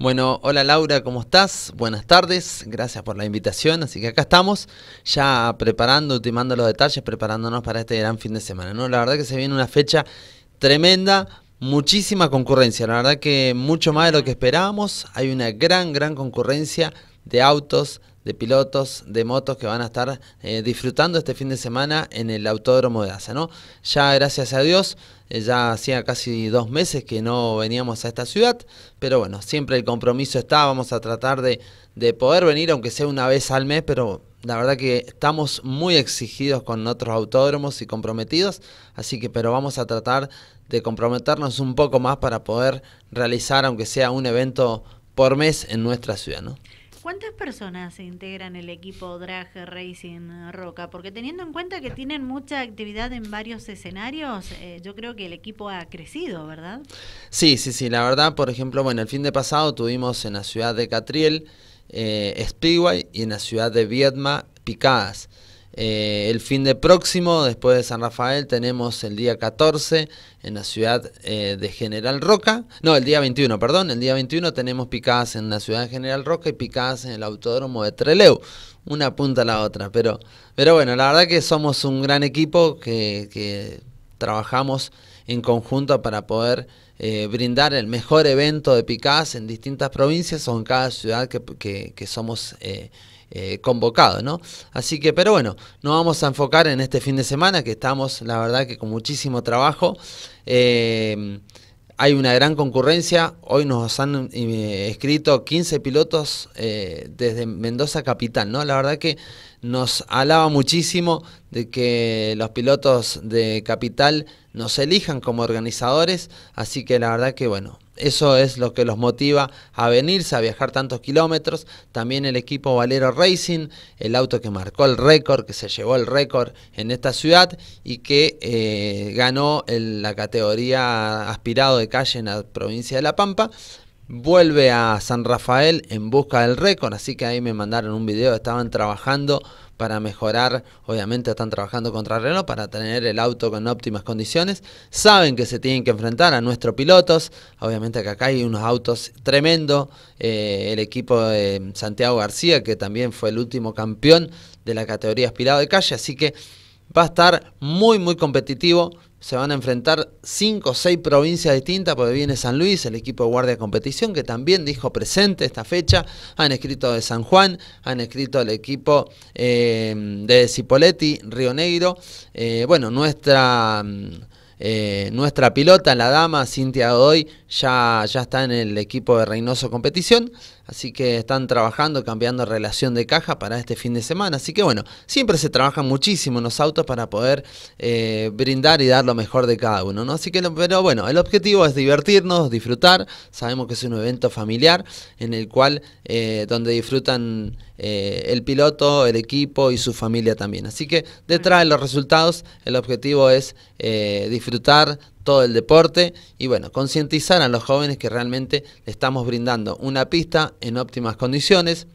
Bueno, hola Laura, ¿cómo estás? Buenas tardes, gracias por la invitación. Así que acá estamos ya preparando, ultimando los detalles, preparándonos para este gran fin de semana. ¿no? La verdad que se viene una fecha tremenda, muchísima concurrencia, la verdad que mucho más de lo que esperábamos. Hay una gran, gran concurrencia de autos, de pilotos de motos que van a estar eh, disfrutando este fin de semana en el Autódromo de Asa. ¿no? Ya gracias a Dios, eh, ya hacía casi dos meses que no veníamos a esta ciudad, pero bueno, siempre el compromiso está, vamos a tratar de, de poder venir, aunque sea una vez al mes, pero la verdad que estamos muy exigidos con otros autódromos y comprometidos, así que pero vamos a tratar de comprometernos un poco más para poder realizar, aunque sea un evento por mes en nuestra ciudad. ¿no? ¿Cuántas personas se integran el equipo Drag Racing Roca? Porque teniendo en cuenta que tienen mucha actividad en varios escenarios, eh, yo creo que el equipo ha crecido, ¿verdad? Sí, sí, sí. La verdad, por ejemplo, bueno, el fin de pasado tuvimos en la ciudad de Catriel eh, Speedway y en la ciudad de Viedma Picadas. Eh, el fin de próximo, después de San Rafael, tenemos el día 14 en la ciudad eh, de General Roca. No, el día 21, perdón. El día 21 tenemos picadas en la ciudad de General Roca y picadas en el autódromo de Treleu. Una punta a la otra. Pero, pero bueno, la verdad que somos un gran equipo que, trabajamos en conjunto para poder eh, brindar el mejor evento de picadas en distintas provincias o en cada ciudad que, que, que somos eh, convocado, ¿no? Así que, pero bueno, nos vamos a enfocar en este fin de semana, que estamos, la verdad, que con muchísimo trabajo. Eh, hay una gran concurrencia. Hoy nos han eh, escrito 15 pilotos desde Mendoza Capital, ¿no? La verdad que nos alaba muchísimo de que los pilotos de Capital nos elijan como organizadores. Así que la verdad que, bueno, eso es lo que los motiva a venirse, a viajar tantos kilómetros. También el equipo Valero Racing, el auto que marcó el récord, que se llevó el récord en esta ciudad y que eh, ganó la categoría aspirado de calle en la provincia de La Pampa vuelve a San Rafael en busca del récord, así que ahí me mandaron un video, estaban trabajando para mejorar, obviamente están trabajando contra Renault para tener el auto con óptimas condiciones, saben que se tienen que enfrentar a nuestros pilotos, obviamente que acá hay unos autos tremendos, eh, el equipo de Santiago García, que también fue el último campeón de la categoría aspirado de calle, así que Va a estar muy, muy competitivo. Se van a enfrentar cinco o seis provincias distintas, porque viene San Luis, el equipo de guardia competición, que también dijo presente esta fecha. Han escrito de San Juan, han escrito el equipo eh, de Cipoletti, Río Negro. Eh, bueno, nuestra... Mm, eh, nuestra pilota, la dama Cintia Godoy, ya, está en el equipo de Reynoso Competición, así que están trabajando, cambiando relación de caja para este fin de semana. Así que bueno, siempre se trabaja muchísimo en los autos para poder eh, brindar y dar lo mejor de cada uno, ¿no? Así que, pero bueno, el objetivo es divertirnos, disfrutar, sabemos que es un evento familiar en el cual, eh, donde disfrutan eh, el piloto, el equipo y su familia también. Así que detrás de los resultados, el objetivo es disfrutar, todo el deporte y bueno, concientizar a los jóvenes que realmente le estamos brindando una pista en óptimas condiciones,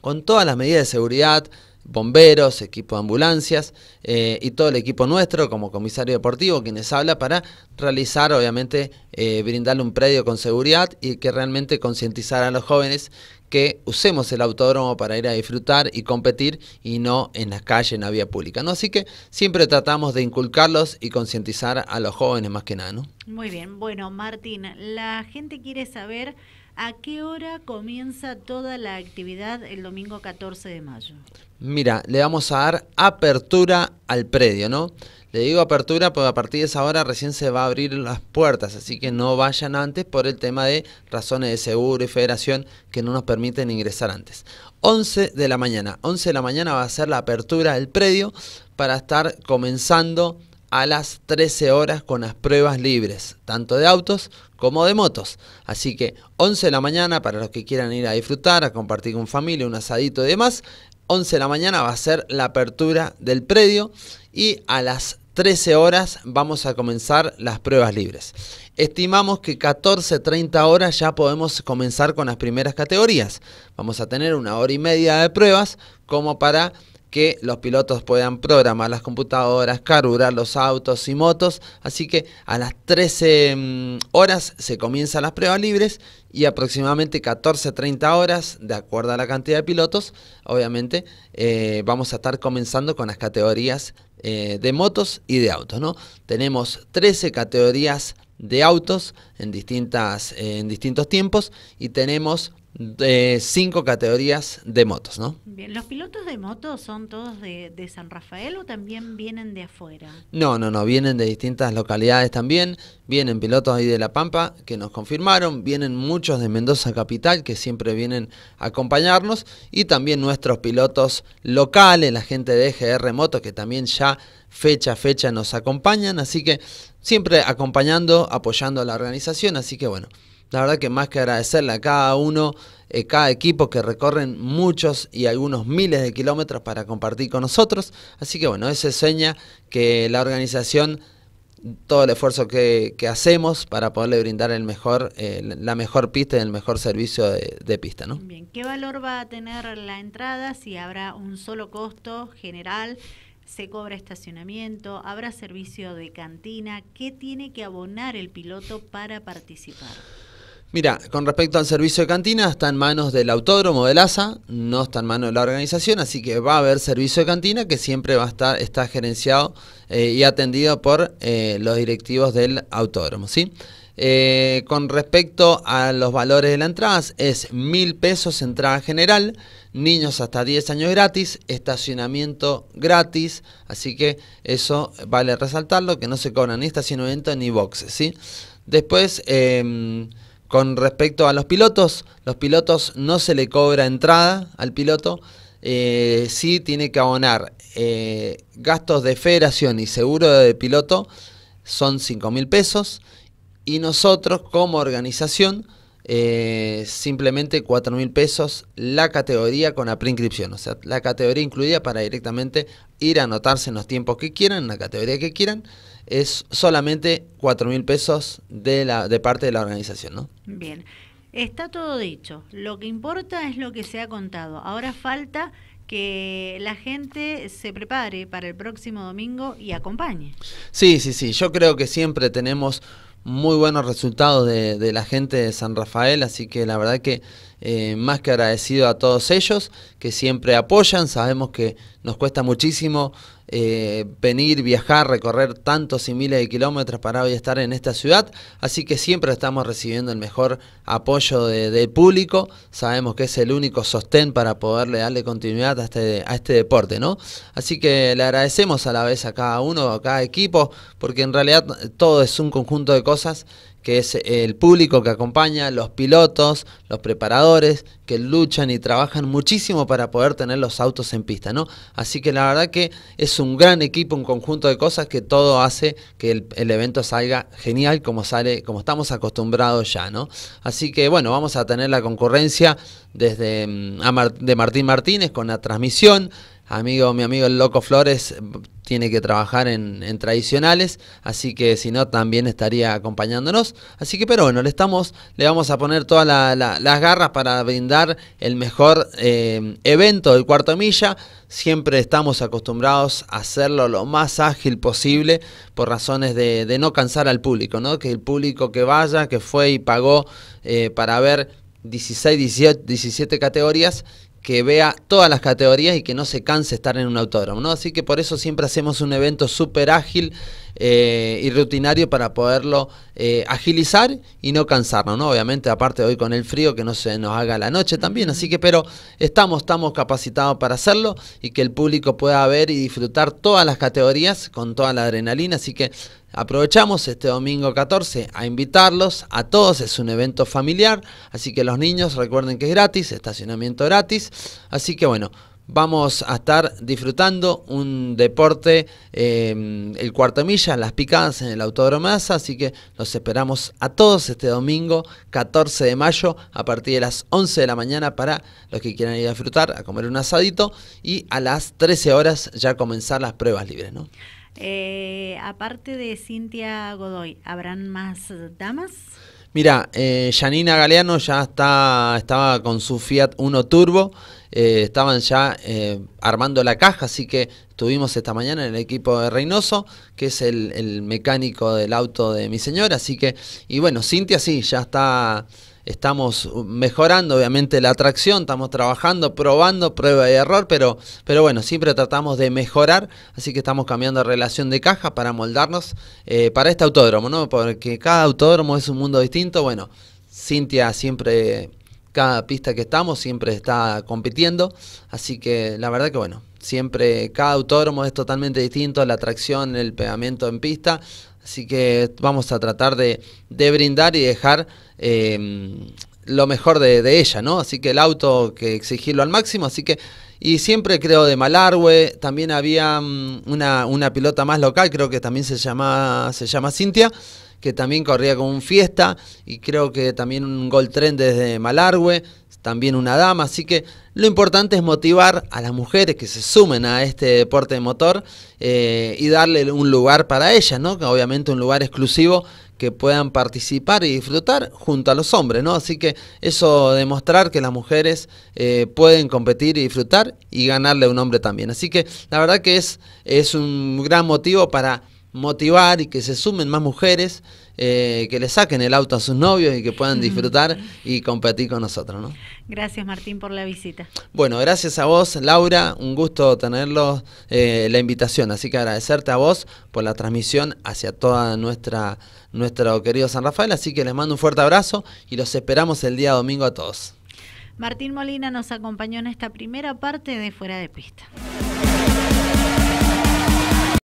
con todas las medidas de seguridad, bomberos, equipo de ambulancias eh, y todo el equipo nuestro como comisario deportivo quienes habla para realizar, obviamente, eh, brindarle un predio con seguridad y que realmente concientizar a los jóvenes que usemos el autódromo para ir a disfrutar y competir y no en las calles, en la vía pública. ¿no? Así que siempre tratamos de inculcarlos y concientizar a los jóvenes más que nada. ¿no? Muy bien, bueno Martín, la gente quiere saber a qué hora comienza toda la actividad el domingo 14 de mayo. Mira, le vamos a dar apertura al predio, ¿no? Le digo apertura porque a partir de esa hora recién se va a abrir las puertas, así que no vayan antes por el tema de razones de seguro y federación que no nos permiten ingresar antes. 11 de la mañana. 11 de la mañana va a ser la apertura del predio para estar comenzando a las 13 horas con las pruebas libres, tanto de autos como de motos. Así que 11 de la mañana para los que quieran ir a disfrutar, a compartir con familia, un asadito y demás, 11 de la mañana va a ser la apertura del predio y a las 13 horas vamos a comenzar las pruebas libres. Estimamos que 14-30 horas ya podemos comenzar con las primeras categorías. Vamos a tener una hora y media de pruebas como para que los pilotos puedan programar las computadoras, carburar los autos y motos. Así que a las 13 mm, horas se comienzan las pruebas libres y aproximadamente 14-30 horas, de acuerdo a la cantidad de pilotos, obviamente eh, vamos a estar comenzando con las categorías eh, de motos y de autos. ¿no? Tenemos 13 categorías de autos en, distintas, eh, en distintos tiempos y tenemos de cinco categorías de motos, ¿no? Bien, ¿los pilotos de motos son todos de, San Rafael o también vienen de afuera? No, no, no, vienen de distintas localidades también, vienen pilotos ahí de La Pampa que nos confirmaron, vienen muchos de Mendoza Capital que siempre vienen a acompañarnos y también nuestros pilotos locales, la gente de GR Motos que también ya fecha a fecha nos acompañan, así que siempre acompañando, apoyando a la organización, así que bueno. La verdad que más que agradecerle a cada uno, eh, cada equipo que recorren muchos y algunos miles de kilómetros para compartir con nosotros. Así que bueno, ese sueña que la organización todo el esfuerzo que, hacemos para poderle brindar el mejor, eh, la mejor pista y el mejor servicio de, de, pista. ¿no? Bien, ¿qué valor va a tener la entrada si habrá un solo costo general? ¿Se cobra estacionamiento? ¿Habrá servicio de cantina? ¿Qué tiene que abonar el piloto para participar? Mira, con respecto al servicio de cantina, está en manos del autódromo de ASA, no está en manos de la organización, así que va a haber servicio de cantina que siempre va a estar está gerenciado eh, y atendido por eh, los directivos del autódromo, ¿sí? Eh, con respecto a los valores de la entrada, es mil pesos entrada general, niños hasta 10 años gratis, estacionamiento gratis, así que eso vale resaltarlo, que no se cobran ni estacionamiento ni boxes, ¿sí? Después... Em, con respecto a los pilotos, los pilotos no se le cobra entrada al piloto, eh, sí tiene que abonar eh, gastos de federación y seguro de piloto, son 5 mil pesos, y nosotros como organización, eh, simplemente 4 mil pesos la categoría con la preinscripción, o sea, la categoría incluida para directamente ir a anotarse en los tiempos que quieran, en la categoría que quieran es solamente 4 mil pesos de, la, de parte de la organización, ¿no? Bien, está todo dicho. Lo que importa es lo que se ha contado. Ahora falta que la gente se prepare para el próximo domingo y acompañe. Sí, sí, sí. Yo creo que siempre tenemos muy buenos resultados de, de la gente de San Rafael, así que la verdad que eh, más que agradecido a todos ellos que siempre apoyan. Sabemos que nos cuesta muchísimo eh, venir, viajar, recorrer tantos y miles de kilómetros para hoy estar en esta ciudad. Así que siempre estamos recibiendo el mejor apoyo de, del público. Sabemos que es el único sostén para poderle darle continuidad a este, a este deporte, ¿no? Así que le agradecemos a la vez a cada uno, a cada equipo, porque en realidad todo es un conjunto de cosas que es el público que acompaña, los pilotos, los preparadores, que luchan y trabajan muchísimo para poder tener los autos en pista, ¿no? Así que la verdad que es un gran equipo, un conjunto de cosas que todo hace que el, evento salga genial como sale, como estamos acostumbrados ya, ¿no? Así que bueno, vamos a tener la concurrencia desde mm, de Martín Martínez con la transmisión amigo, mi amigo el Loco Flores tiene que trabajar en, tradicionales, así que si no también estaría acompañándonos. Así que, pero bueno, le estamos, le vamos a poner todas las garras para brindar el mejor eh, evento del cuarto milla. Siempre estamos acostumbrados a hacerlo lo más ágil posible por razones de, no cansar al público, ¿no? Que el público que vaya, que fue y pagó eh, para ver 16, 17 17 categorías que vea todas las categorías y que no se canse estar en un autódromo, ¿no? Así que por eso siempre hacemos un evento súper ágil eh, y rutinario para poderlo eh, agilizar y no cansarnos, ¿no? Obviamente, aparte hoy con el frío, que no se nos haga la noche también, así que, pero estamos, estamos capacitados para hacerlo y que el público pueda ver y disfrutar todas las categorías con toda la adrenalina, así que Aprovechamos este domingo 14 a invitarlos a todos, es un evento familiar, así que los niños recuerden que es gratis, estacionamiento gratis, así que bueno, vamos a estar disfrutando un deporte, em, el cuarto milla, las picadas en el Autódromo así que los esperamos a todos este domingo 14 de mayo a partir de las 11 de la mañana para los que quieran ir a disfrutar, a comer un asadito y a las 13 horas ya comenzar las pruebas libres, ¿no? Eh, aparte de Cintia Godoy, ¿habrán más damas? Mira, Janina eh, Galeano ya está, estaba con su Fiat Uno Turbo. Eh, estaban ya eh, armando la caja, así que estuvimos esta mañana en el equipo de Reynoso, que es el, mecánico del auto de mi señora, así que, y bueno, Cintia sí, ya está, estamos mejorando obviamente la tracción, estamos trabajando, probando, prueba y error, pero, pero bueno, siempre tratamos de mejorar, así que estamos cambiando relación de caja para moldarnos eh, para este autódromo, ¿no? Porque cada autódromo es un mundo distinto, bueno, Cintia siempre cada pista que estamos siempre está compitiendo, así que la verdad que bueno, siempre cada autódromo es totalmente distinto, la tracción, el pegamento en pista, así que vamos a tratar de, brindar y dejar em, lo mejor de, ella, ¿no? Así que el auto que exigirlo al máximo, así que y siempre creo de Malargüe, también había mm, una, una pilota más local, creo que también se llama, se llama Cintia que también corría con un fiesta y creo que también un gol tren desde Malargüe, también una dama, así que lo importante es motivar a las mujeres que se sumen a este deporte de motor eh, y darle un lugar para ellas, ¿no? Obviamente un lugar exclusivo que puedan participar y disfrutar junto a los hombres, ¿no? Así que eso demostrar que las mujeres eh, pueden competir y disfrutar y ganarle a un hombre también. Así que la verdad que es, es un gran motivo para motivar y que se sumen más mujeres, eh, que le saquen el auto a sus novios y que puedan disfrutar y competir con nosotros. Gracias Martín por la visita. Bueno, gracias a vos Laura, un gusto tenerlos, eh, la invitación, así que agradecerte a vos por la transmisión hacia toda nuestra nuestro querido San Rafael, así que les mando un fuerte abrazo y los esperamos el día domingo a todos. Martín Molina nos acompañó en esta primera parte de Fuera de Pista.